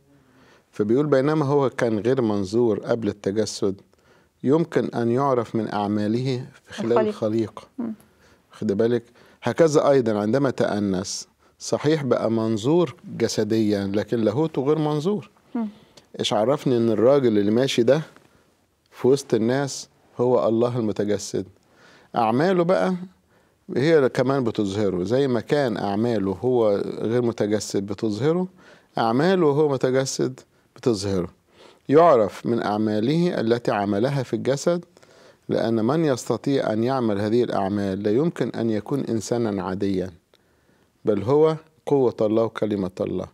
فبيقول بينما هو كان غير منظور قبل التجسد يمكن ان يعرف من اعماله في خلال الخليقه خد بالك هكذا ايضا عندما تانس صحيح بقى منظور جسديا لكن لاهوته غير منظور ايش عرفني ان الراجل اللي ماشي ده في وسط الناس هو الله المتجسد اعماله بقى هي كمان بتظهره زي ما كان أعماله هو غير متجسد بتظهره أعماله وهو متجسد بتظهره يعرف من أعماله التي عملها في الجسد لأن من يستطيع أن يعمل هذه الأعمال لا يمكن أن يكون إنسانا عاديا بل هو قوة الله وكلمة الله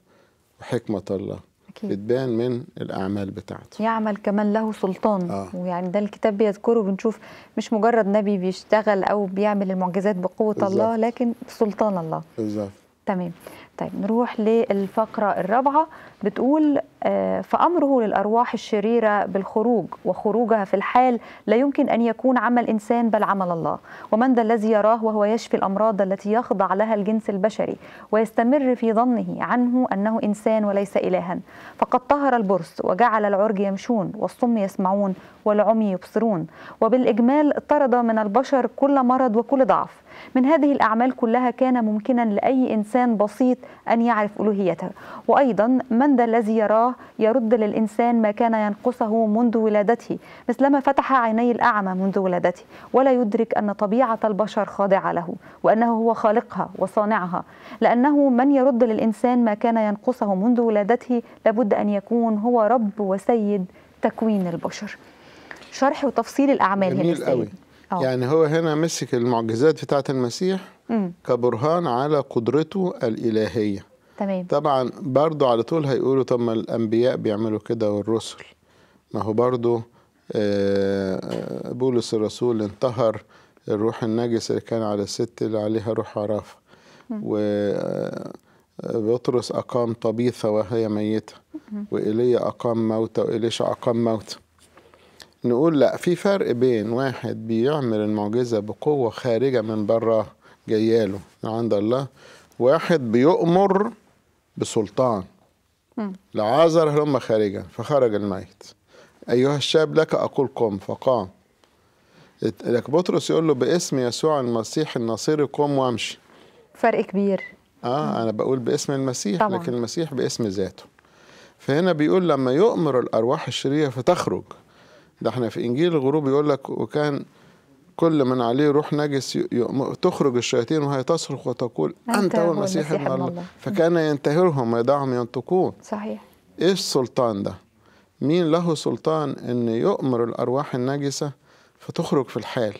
وحكمة الله أكيد. بتبان من الأعمال بتاعته يعمل كمان له سلطان آه. ويعني ده الكتاب بيذكره بنشوف مش مجرد نبي بيشتغل أو بيعمل المعجزات بقوة بالزبط. الله لكن سلطان الله بالزبط. تمام طيب نروح للفقرة الرابعة بتقول آه، فأمره للأرواح الشريرة بالخروج وخروجها في الحال لا يمكن أن يكون عمل إنسان بل عمل الله ومن ذا الذي يراه وهو يشفي الأمراض التي يخضع لها الجنس البشري ويستمر في ظنه عنه أنه إنسان وليس إلها فقد طهر البرص وجعل العرج يمشون والصم يسمعون والعمي يبصرون وبالإجمال طرد من البشر كل مرض وكل ضعف من هذه الأعمال كلها كان ممكنا لأي إنسان بسيط أن يعرف ألوهيته وأيضا من ذا الذي يراه يرد للإنسان ما كان ينقصه منذ ولادته مثلما فتح عيني الأعمى منذ ولادته ولا يدرك أن طبيعة البشر خاضعة له وأنه هو خالقها وصانعها لأنه من يرد للإنسان ما كان ينقصه منذ ولادته لابد أن يكون هو رب وسيد تكوين البشر شرح وتفصيل الأعمال جميل قوي أوه. يعني هو هنا مسك المعجزات بتاعة المسيح مم. كبرهان على قدرته الإلهية تمام طبعا برضو على طول هيقولوا طب ما الأنبياء بيعملوا كده والرسل ما هو برضو آه، آه، بولس الرسول انتهر الروح النجس اللي كان على الست اللي عليها روح عرافة وبطرس آه، أقام طبيثة وهي ميتة وإيليا أقام موتة وايليشا أقام موتة نقول لا في فرق بين واحد بيعمل المعجزة بقوة خارجة من بره من عند الله واحد بيؤمر بسلطان لعازر هلم خارجا فخرج الميت أيها الشاب لك أقول قم فقام لك بطرس يقول له باسم يسوع المسيح النصير قم وامشي فرق كبير اه انا بقول باسم المسيح طبعا. لكن المسيح باسم ذاته فهنا بيقول لما يؤمر الارواح الشريره فتخرج ده احنا في انجيل الغروب يقول لك وكان كل من عليه روح نجس تخرج الشياطين وهي تصرخ وتقول انت هو المسيح ابن الله. فكان ينتهرهم ويدعهم ينطقون صحيح ايه السلطان ده؟ مين له سلطان ان يؤمر الارواح النجسه فتخرج في الحال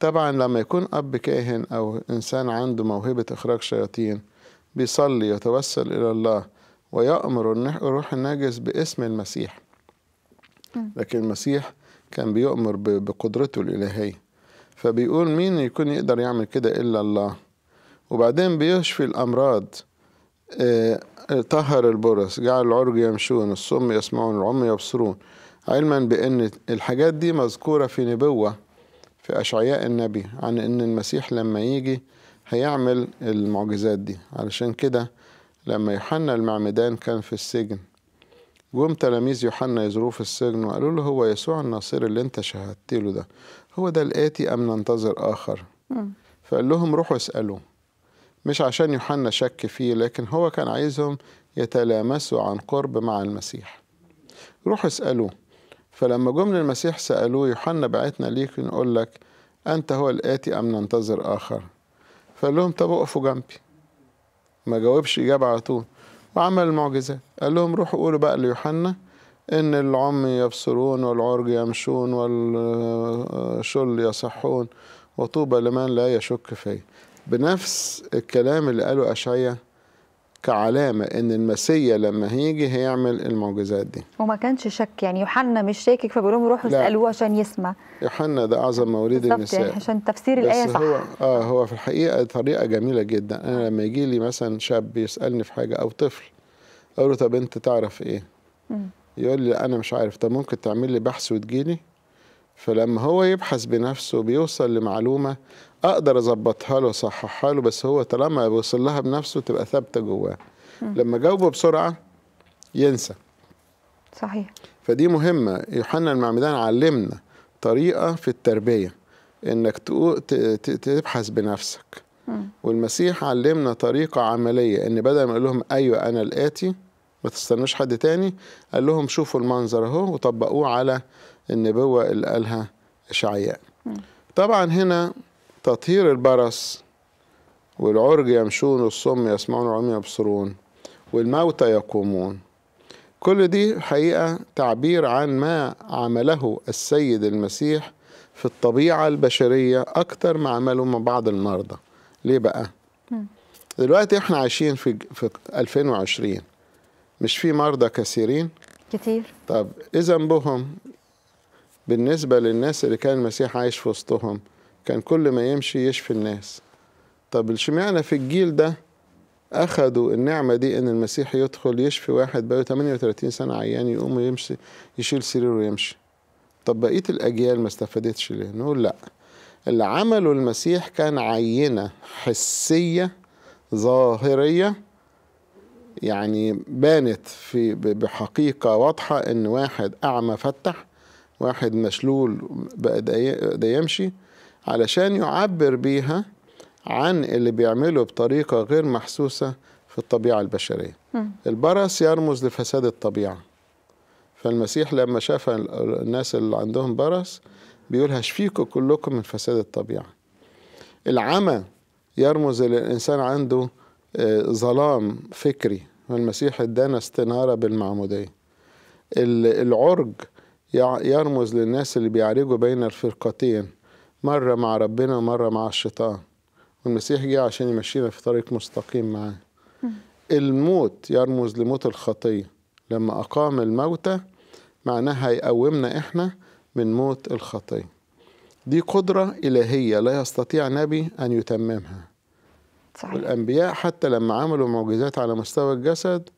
طبعا لما يكون اب كاهن او انسان عنده موهبه اخراج شياطين بيصلي يتوسل الى الله ويامر الروح النجس باسم المسيح لكن المسيح كان بيؤمر بقدرته الإلهية فبيقول مين يكون يقدر يعمل كده إلا الله وبعدين بيشفي الأمراض آه، طهر البرص جعل العرج يمشون الصم يسمعون العم يبصرون علما بأن الحاجات دي مذكورة في نبوة في أشعياء النبي عن أن المسيح لما يجي هيعمل المعجزات دي علشان كده لما يوحنا المعمدان كان في السجن جم تلاميذ يوحنا يزوروه في السجن وقالوا له هو يسوع الناصر اللي انت شهدت له ده هو ده الآتي أم ننتظر آخر فقال لهم روحوا اسألوه مش عشان يوحنا شك فيه لكن هو كان عايزهم يتلامسوا عن قرب مع المسيح روحوا اسألوه فلما جم للمسيح سألوه يوحنا بعتنا ليك نقول لك أنت هو الآتي أم ننتظر آخر فقال لهم طب اقفوا جنبي ما جاوبش إجابة على طول وعمل المعجزات قال لهم روحوا قولوا بقى ليوحنا إن العمي يبصرون والعرج يمشون والشل يصحون وطوبى لمن لا يشك فيه بنفس الكلام اللي قاله أشعيا كعلامة إن المسيا لما هيجي هيعمل المعجزات دي وما كانش شك يعني يوحنا مش شاكك فبيقول لهم روحوا اسألوه عشان يسمع يوحنا ده أعظم مواليد النساء يعني عشان تفسير الآية صح هو آه هو في الحقيقة طريقة جميلة جدا أنا آه. لما يجي لي مثلا شاب يسألني في حاجة أو طفل أقول له طب أنت تعرف إيه؟ م. يقول لي أنا مش عارف طب ممكن تعمل لي بحث وتجيلي؟ فلما هو يبحث بنفسه بيوصل لمعلومة اقدر اظبطها له اصححها له بس هو طالما بيوصل لها بنفسه تبقى ثابته جواه لما جاوبه بسرعه ينسى صحيح فدي مهمه يوحنا المعمدان علمنا طريقه في التربيه انك تبحث بنفسك والمسيح علمنا طريقه عمليه ان بدل ما يقول لهم ايوه انا الاتي ما تستنوش حد تاني قال لهم شوفوا المنظر اهو وطبقوه على النبوه اللي قالها اشعياء طبعا هنا تطهير البرس والعرج يمشون والصم يسمعون وعم يبصرون والموتى يقومون كل دي حقيقة تعبير عن ما عمله السيد المسيح في الطبيعة البشرية أكثر ما عمله مع بعض المرضى ليه بقى؟ دلوقتي احنا عايشين في في 2020 مش في مرضى كثيرين؟ كتير طب إذا بهم بالنسبة للناس اللي كان المسيح عايش في وسطهم كان كل ما يمشي يشفي الناس طب اشمعنى في الجيل ده اخذوا النعمة دي إن المسيح يدخل يشفي واحد بقى 38 سنة عيان يقوم يمشي يشيل سريره ويمشي طب بقية الأجيال ما استفادتش ليه؟ نقول لأ اللي عمله المسيح كان عينة حسية ظاهرية يعني بانت في بحقيقة واضحة إن واحد أعمى فتح واحد مشلول بقى ده يمشي علشان يعبر بيها عن اللي بيعمله بطريقة غير محسوسة في الطبيعة البشرية م. البرص يرمز لفساد الطبيعة فالمسيح لما شاف الناس اللي عندهم برص بيقول هشفيكم كلكم من فساد الطبيعة العمى يرمز للإنسان عنده آه، ظلام فكري والمسيح ادانا استنارة بالمعمودية العرج يرمز للناس اللي بيعرجوا بين الفرقتين مرة مع ربنا ومرة مع الشيطان والمسيح جه عشان يمشينا في طريق مستقيم معاه الموت يرمز لموت الخطية لما أقام الموتى معناها هيقومنا إحنا من موت الخطية دي قدرة إلهية لا يستطيع نبي أن يتممها صحيح. والأنبياء حتى لما عملوا معجزات على مستوى الجسد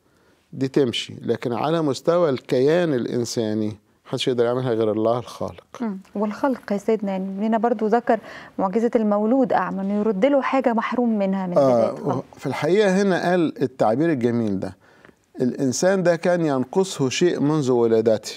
دي تمشي لكن على مستوى الكيان الإنساني حدش يقدر يعملها غير الله الخالق والخلق يا سيدنا يعني لنا برضو ذكر معجزه المولود اعمى انه يرد له حاجه محروم منها من آه, آه. في الحقيقه هنا قال التعبير الجميل ده الانسان ده كان ينقصه شيء منذ ولادته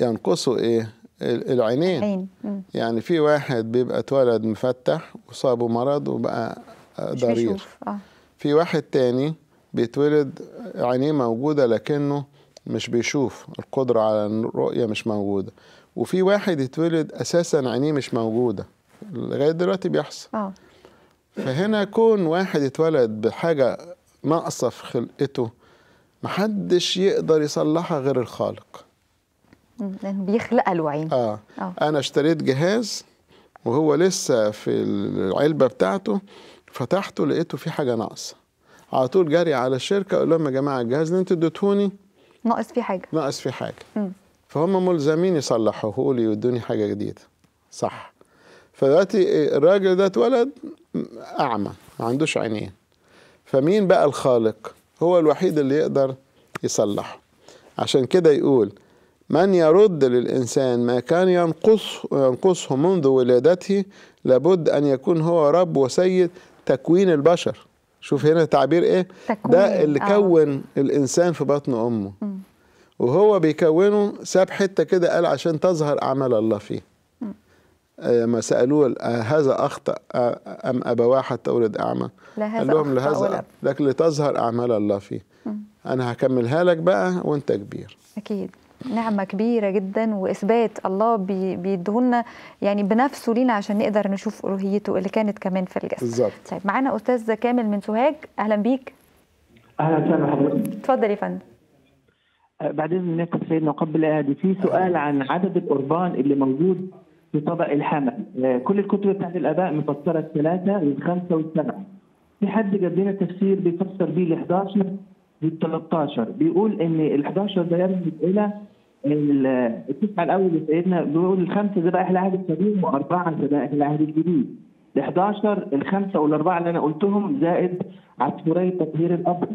ينقصه ايه العينين يعني في واحد بيبقى اتولد مفتح وصابه مرض وبقى آه، ضرير آه. في واحد تاني بيتولد عينيه موجوده لكنه مش بيشوف القدرة على الرؤية مش موجودة وفي واحد يتولد أساسا عينيه مش موجودة لغاية دلوقتي بيحصل آه. فهنا كون واحد اتولد بحاجة ناقصة في خلقته محدش يقدر يصلحها غير الخالق بيخلقها له آه. آه. أنا اشتريت جهاز وهو لسه في العلبة بتاعته فتحته لقيته في حاجة ناقصة على طول جري على الشركة أقول لهم يا جماعة الجهاز اللي أنتوا اديتهوني ناقص فيه حاجه ناقص فيه حاجه م. فهم ملزمين يصلحوه لي ويدوني حاجه جديده صح فدلوقتي الراجل ده اتولد اعمى ما عندوش عينين فمين بقى الخالق هو الوحيد اللي يقدر يصلحه عشان كده يقول من يرد للإنسان ما كان ينقص ينقصه منذ ولادته لابد أن يكون هو رب وسيد تكوين البشر شوف هنا تعبير ايه تكون. ده اللي آه. كون الانسان في بطن امه م. وهو بيكونه ساب حته كده قال عشان تظهر اعمال الله فيه لما آه، سالوه آه، هذا اخطا آه، ام ابواه حتى ولد اعمى قال لهم لهذا لكن لتظهر اعمال الله فيه م. انا هكملها لك بقى وانت كبير اكيد نعمه كبيره جدا واثبات الله بيديهولنا يعني بنفسه لينا عشان نقدر نشوف الوهيته اللي كانت كمان في الجسد بالظبط طيب معانا استاذ كامل من سوهاج اهلا بيك اهلا وسهلا حضرتك اتفضل يا فندم أه، بعد اذنك سيدنا قبل الاعاده في سؤال عن عدد القربان اللي موجود في طبق الحمل أه، كل الكتب بتاعت الاباء مفسره الثلاثه والخمسه والسبعه في حد جاب لنا تفسير بيفسر بيه ال 11 لل 13 بيقول ان ال 11 ده يرمز الى التسعه الاول لسيدنا بيقول الخمسه ده بقى العهد القديم واربعه ده بقى العهد الجديد ال 11 الخمسه والاربعه اللي انا قلتهم زائد عصفوري تطهير الاب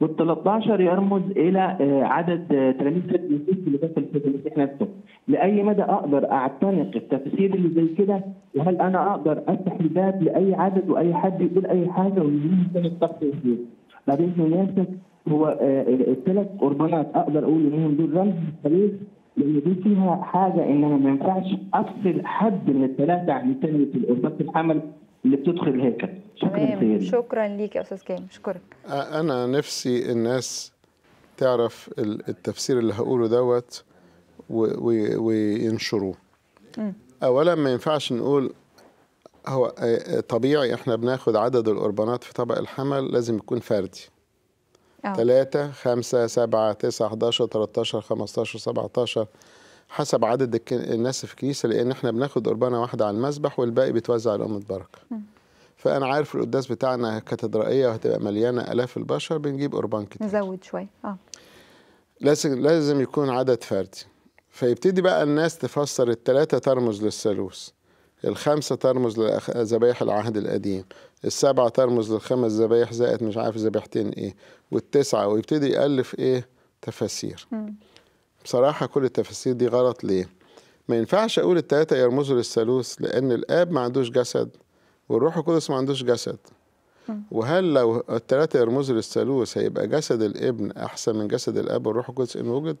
وال 13 يرمز الى آه، عدد آه، تلاميذ سيد المسيح اللي دخل في المسيح نفسه لاي مدى اقدر اعتنق التفسير اللي زي كده وهل انا اقدر افتح الباب لاي عدد واي حد يقول اي حاجه ويجيب الشخص يصير بعدين ياسك هو آه، آه، الثلاث قربانات اقدر اقول انهم دول رمز التاريخ لان دي فيها حاجه ان انا ما ينفعش افصل حد من الثلاثه عن الثانيه الاوربات الحمل اللي بتدخل الهيكل شكرا سيدي شكرا ليك يا استاذ كامل اشكرك انا نفسي الناس تعرف التفسير اللي هقوله دوت وينشروه اولا ما ينفعش نقول هو آه، طبيعي احنا بناخد عدد القربانات في طبق الحمل لازم يكون فردي 3 5 7 9 11 13 15 17 حسب عدد الناس في الكنيسه لان احنا بناخد قربانه واحده على المذبح والباقي بيتوزع لام البركه. فانا عارف القداس بتاعنا كاتدرائيه وهتبقى مليانه الاف البشر بنجيب قربان كتير. نزود شويه اه. لازم لازم يكون عدد فردي. فيبتدي بقى الناس تفسر الثلاثه ترمز للثالوث. الخمسه ترمز لذبائح العهد القديم، السبعة ترمز للخمس ذبايح زائد مش عارف ذبيحتين ايه والتسعة ويبتدي يألف ايه تفاسير بصراحة كل التفاسير دي غلط ليه ما ينفعش اقول التلاتة يرمزوا للثالوث لان الاب ما عندوش جسد والروح القدس ما عندوش جسد وهل لو التلاتة يرمزوا للثالوث هيبقى جسد الابن احسن من جسد الاب والروح القدس ان وجد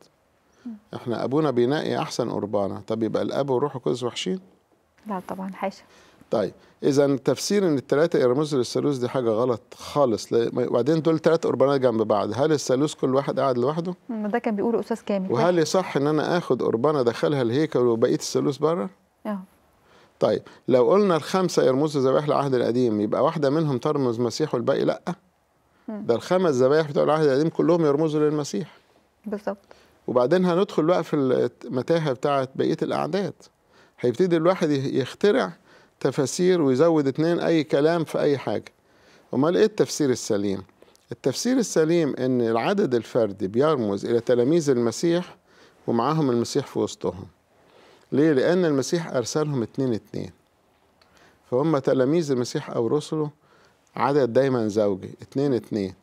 احنا ابونا بينقي احسن قربانه طب يبقى الاب والروح القدس وحشين لا طبعا حاشا طيب اذا تفسير ان الثلاثه يرمزوا للثالوث دي حاجه غلط خالص وبعدين دول ثلاث قربانات جنب بعض هل الثالوث كل واحد قاعد لوحده ما ده كان بيقوله استاذ كامل وهل يصح ان انا اخد قربانه ادخلها الهيكل وبقيه الثالوث بره اه طيب لو قلنا الخمسه يرمزوا ذبائح العهد القديم يبقى واحده منهم ترمز مسيح والباقي لا ده الخمس ذبائح بتوع العهد القديم كلهم يرمزوا للمسيح بالظبط وبعدين هندخل بقى في المتاهه بتاعه بقيه الاعداد هيبتدي الواحد يخترع تفاسير ويزود اتنين أي كلام في أي حاجة أمال إيه التفسير السليم؟ التفسير السليم إن العدد الفردي بيرمز إلى تلاميذ المسيح ومعاهم المسيح في وسطهم ليه؟ لأن المسيح أرسلهم اتنين اتنين فهم تلاميذ المسيح أو رسله عدد دايما زوجي اتنين اتنين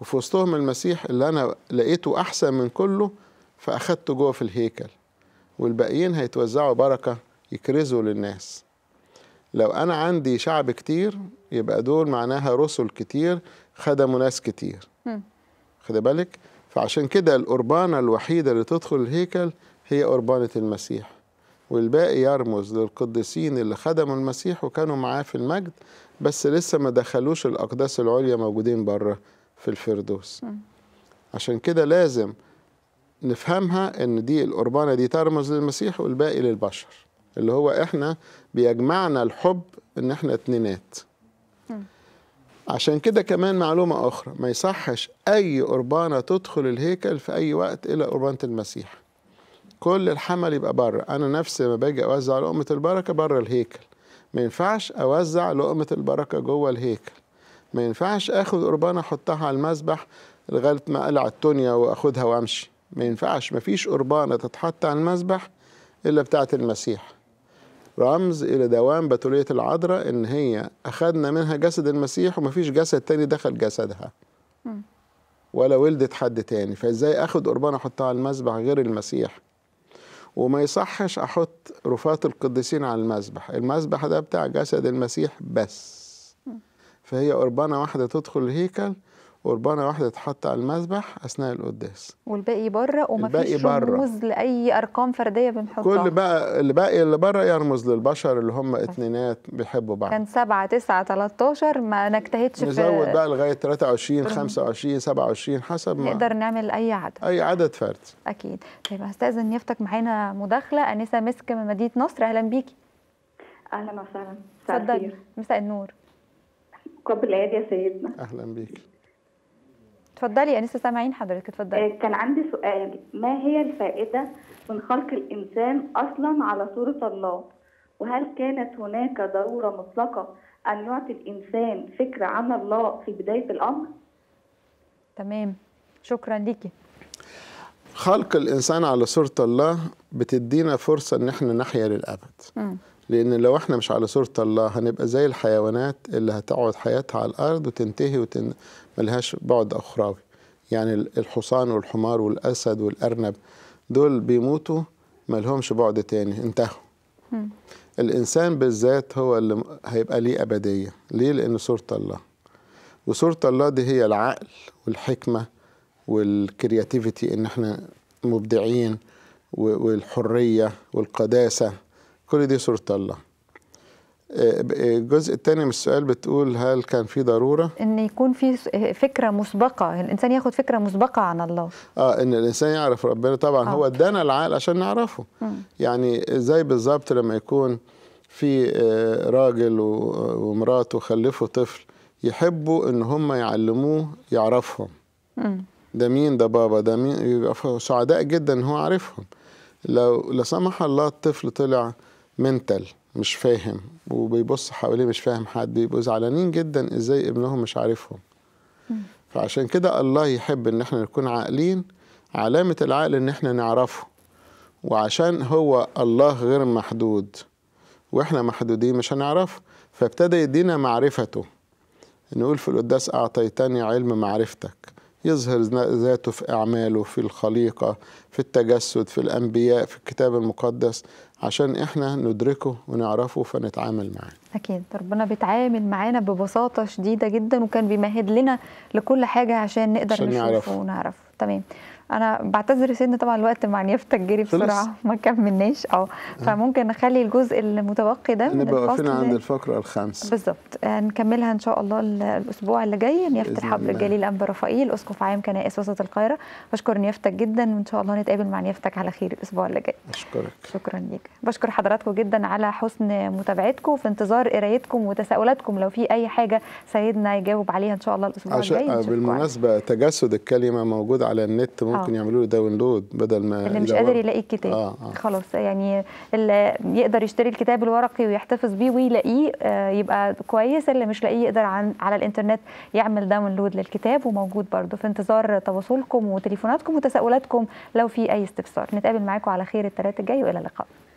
وفي وسطهم المسيح اللي أنا لقيته أحسن من كله فأخدته جوه في الهيكل والباقيين هيتوزعوا بركة يكرزوا للناس لو أنا عندي شعب كتير يبقى دول معناها رسل كتير خدموا ناس كتير خد بالك فعشان كده الأربانة الوحيدة اللي تدخل الهيكل هي أربانة المسيح والباقي يرمز للقديسين اللي خدموا المسيح وكانوا معاه في المجد بس لسه ما دخلوش الأقداس العليا موجودين بره في الفردوس عشان كده لازم نفهمها ان دي القربانة دي ترمز للمسيح والباقي للبشر اللي هو احنا بيجمعنا الحب ان احنا اتنينات عشان كده كمان معلومة أخرى ما يصحش أي قربانة تدخل الهيكل في أي وقت إلا قربانة المسيح كل الحمل يبقى بره أنا نفسي لما باجي أوزع لقمة البركة بره الهيكل ما ينفعش أوزع لقمة البركة جوه الهيكل ما ينفعش آخد قربانة أحطها على المسبح لغاية ما أقلع التونيا وأخدها وأمشي ما ينفعش ما فيش قربانة تتحط على المسبح إلا بتاعة المسيح رمز إلى دوام بتولية العذراء إن هي أخذنا منها جسد المسيح ومفيش جسد تاني دخل جسدها ولا ولدت حد تاني فإزاي أخد قربان أحطها على المذبح غير المسيح وما يصحش أحط رفات القديسين على المذبح المذبح ده بتاع جسد المسيح بس فهي قربانة واحدة تدخل الهيكل قربانه واحده تحط على المذبح اثناء القداس والباقي بره وما فيش رموز لاي ارقام فرديه بنحطها كل بقى اللي باقي اللي بره يرمز للبشر اللي هم اتنينات بيحبوا بعض كان 7 9 13 ما نجتهدش في نزود بقى لغايه 23 25 27 حسب ما نقدر نعمل اي عدد اي عدد فردي اكيد طيب هستاذن يفتك معانا مداخله انسه مسك من مدينه نصر اهلا بيكي اهلا وسهلا اتفضلي مساء النور قبل العيد يا سيدنا اهلا بيكي اتفضلي انسه سامعين حضرتك اتفضلي آه، كان عندي سؤال ما هي الفائده من خلق الانسان اصلا على صوره الله وهل كانت هناك ضروره مطلقه ان يعطي الانسان فكره عن الله في بدايه الامر تمام شكرا ليكي خلق الانسان على صوره الله بتدينا فرصه ان احنا نحيا للابد لان لو احنا مش على صوره الله هنبقى زي الحيوانات اللي هتقعد حياتها على الارض وتنتهي وتن... ملهاش بعد أخروي يعني الحصان والحمار والأسد والأرنب دول بيموتوا ملهمش بعد تاني انتهوا الإنسان بالذات هو اللي هيبقى ليه أبدية ليه؟ لأن صورة الله وصورة الله دي هي العقل والحكمة والكرياتيفيتي إن احنا مبدعين والحرية والقداسة كل دي صورة الله الجزء الثاني من السؤال بتقول هل كان في ضروره ان يكون في فكره مسبقه الانسان ياخد فكره مسبقه عن الله اه ان الانسان يعرف ربنا طبعا أوكي. هو آه. ادانا العقل عشان نعرفه م. يعني زي بالظبط لما يكون في آه، راجل ومراته خلفوا طفل يحبوا ان هم يعلموه يعرفهم م. ده مين ده بابا ده مين سعداء جدا ان هو عارفهم لو لا سمح الله الطفل طلع منتل مش فاهم وبيبص حواليه مش فاهم حد بيبقوا زعلانين جدا ازاي ابنهم مش عارفهم فعشان كده الله يحب ان احنا نكون عاقلين علامة العقل ان احنا نعرفه وعشان هو الله غير محدود واحنا محدودين مش هنعرفه فابتدى يدينا معرفته نقول في القداس اعطيتني علم معرفتك يظهر ذاته في اعماله في الخليقه في التجسد في الانبياء في الكتاب المقدس عشان احنا ندركه ونعرفه فنتعامل معاه اكيد ربنا بيتعامل معانا ببساطه شديده جدا وكان بيمهد لنا لكل حاجه عشان نقدر عشان نشوفه ونعرفه تمام انا بعتذر يا سيدنا طبعا الوقت مع نيافه الجري بسرعه ما كملناش اه فممكن نخلي الجزء المتبقي ده نبقى واقفين عند الفقره الخامسه بالظبط آه، نكملها ان شاء الله الاسبوع اللي جاي نيافه الحبل جليل انبا رفائيل اسقف عام كنائس وسط القاهره بشكر نيافتك جدا وان شاء الله نتقابل مع نيافتك على خير الاسبوع اللي جاي اشكرك شكرا ليك بشكر حضراتكم جدا على حسن متابعتكم في انتظار قرايتكم وتساؤلاتكم لو في اي حاجه سيدنا يجاوب عليها ان شاء الله الاسبوع الجاي بالمناسبه تجسد الكلمه موجود على النت ممكن آه. يعملوا له داونلود بدل ما اللي مش قادر يلاقي الكتاب آه آه. خلاص يعني اللي يقدر يشتري الكتاب الورقي ويحتفظ بيه ويلاقيه آه، يبقى كويس اللي مش لاقيه يقدر عن على الانترنت يعمل داونلود للكتاب وموجود برضه في انتظار تواصلكم وتليفوناتكم وتساؤلاتكم لو في اي استفسار نتقابل معاكم على خير الثلاث الجاي والى اللقاء